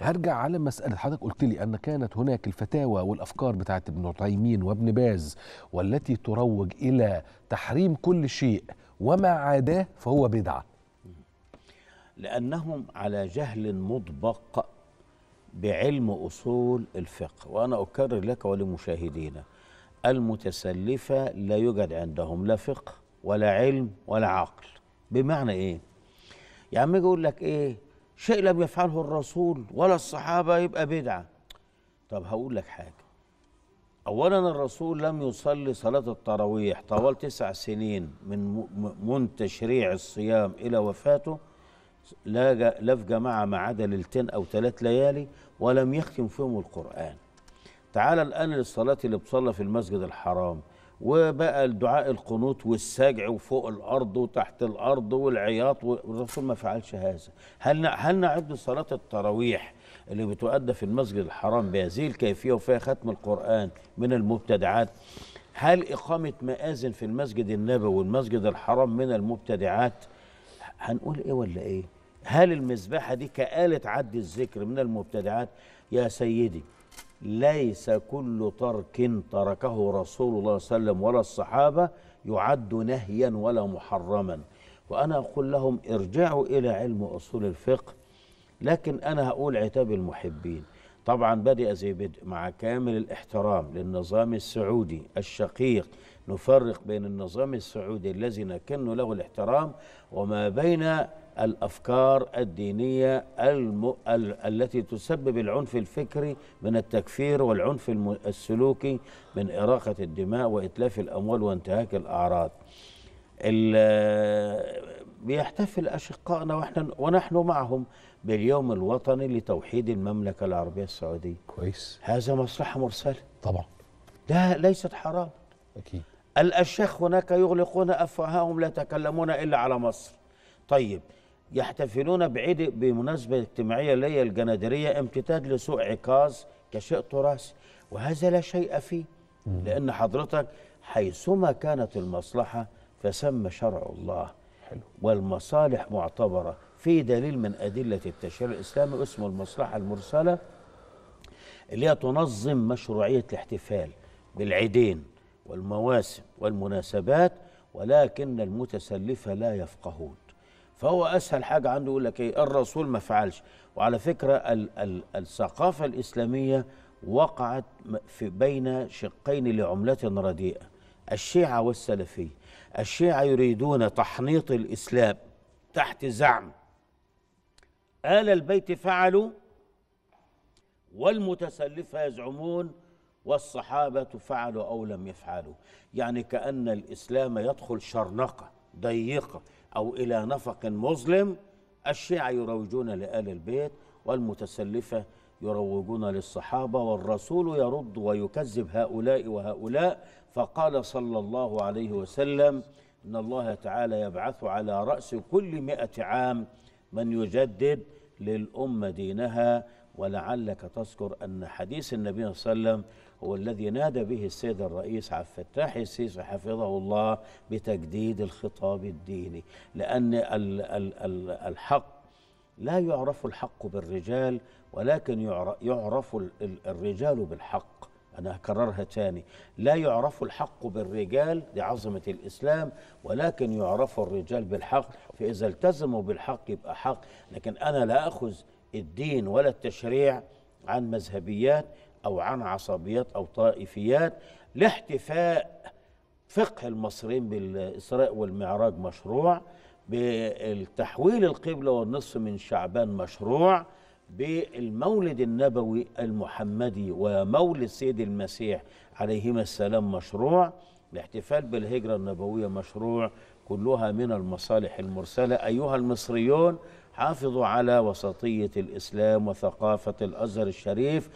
هرجع على مساله حضرتك قلت لي ان كانت هناك الفتاوى والافكار بتاعت ابن عثيمين وابن باز والتي تروج الى تحريم كل شيء وما عداه فهو بدعه لانهم على جهل مطبق بعلم اصول الفقه وانا اكرر لك ولمشاهدينا المتسلفه لا يوجد عندهم لا فقه ولا علم ولا عقل بمعنى ايه يعني يقول لك ايه شيء لم يفعله الرسول ولا الصحابه يبقى بدعه طب هقول لك حاجه اولا الرسول لم يصلي صلاه التراويح طوال تسع سنين من من تشريع الصيام الى وفاته لا لا في جماعه ما عدا ليلتين او ثلاث ليالي ولم يختم فيهم القران تعال الان للصلاه اللي بتصلى في المسجد الحرام وبقى الدعاء القنوط والسجع وفوق الارض وتحت الارض والعياط والرسول ما فعلش هذا هل هل نعد صلاه التراويح اللي بتؤدى في المسجد الحرام بهذه الكيفيه وفيها ختم القران من المبتدعات هل اقامه مآذن في المسجد النبوي والمسجد الحرام من المبتدعات هنقول ايه ولا ايه هل المذبحه دي كآلة عد الذكر من المبتدعات يا سيدي ليس كل ترك تركه رسول الله صلى الله عليه وسلم ولا الصحابة يعد نهيا ولا محرما وأنا أقول لهم ارجعوا إلى علم أصول الفقه لكن أنا هقول عتاب المحبين طبعا بدأ زي بدء مع كامل الاحترام للنظام السعودي الشقيق نفرق بين النظام السعودي الذي نكن له الاحترام وما بين الافكار الدينيه الم... ال... التي تسبب العنف الفكري من التكفير والعنف الم... السلوكي من اراقه الدماء واتلاف الاموال وانتهاك الاعراض. ال... بيحتفل اشقائنا واحنا ونحن معهم باليوم الوطني لتوحيد المملكه العربيه السعوديه. كويس. هذا مصلحه مرسله. طبعا. ده ليست حرام. اكيد. الاشياخ هناك يغلقون افواههم لا يتكلمون الا على مصر. طيب يحتفلون بعيد بمناسبة اجتماعية لي الجنادرية امتداد لسوء عكاظ كشيء تراثي وهذا لا شيء فيه لأن حضرتك حيثما كانت المصلحة فسم شرع الله حلو. والمصالح معتبرة في دليل من أدلة التشريع الإسلامي اسمه المصلحة المرسلة اللي هي تنظم مشروعية الاحتفال بالعيدين والمواسم والمناسبات ولكن المتسلفة لا يفقهون فهو اسهل حاجه عنده يقول لك ايه الرسول ما فعلش وعلى فكره ال ال الثقافه الاسلاميه وقعت في بين شقين لعملة رديئة الشيعة والسلفية الشيعة يريدون تحنيط الإسلام تحت زعم آل البيت فعلوا والمتسلفة يزعمون والصحابة فعلوا أو لم يفعلوا يعني كأن الإسلام يدخل شرنقة ضيقة أو إلى نفق مظلم الشيعة يروجون لآل البيت والمتسلفة يروجون للصحابة والرسول يرد ويكذب هؤلاء وهؤلاء فقال صلى الله عليه وسلم إن الله تعالى يبعث على رأس كل مئة عام من يجدد للأمة دينها ولعلك تذكر أن حديث النبي صلى الله عليه وسلم هو الذي نادى به السيد الرئيس عبد الفتاح السيسي حفظه الله بتجديد الخطاب الديني لأن الحق لا يعرف الحق بالرجال ولكن يعرف الرجال بالحق أنا هكررها تاني لا يعرف الحق بالرجال لعظمة الإسلام ولكن يعرف الرجال بالحق فإذا التزموا بالحق يبقى حق لكن أنا لا أخذ الدين ولا التشريع عن مذهبيات او عن عصبيات او طائفيات لاحتفاء فقه المصريين بالاسراء والمعراج مشروع بالتحويل القبله والنصف من شعبان مشروع بالمولد النبوي المحمدي ومولد سيد المسيح عليهما السلام مشروع الاحتفال بالهجرة النبوية مشروع كلها من المصالح المرسلة أيها المصريون حافظوا على وسطية الإسلام وثقافة الأزهر الشريف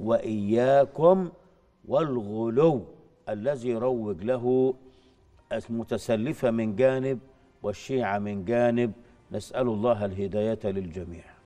وإياكم والغلو الذي يروج له المتسلفة من جانب والشيعة من جانب نسأل الله الهداية للجميع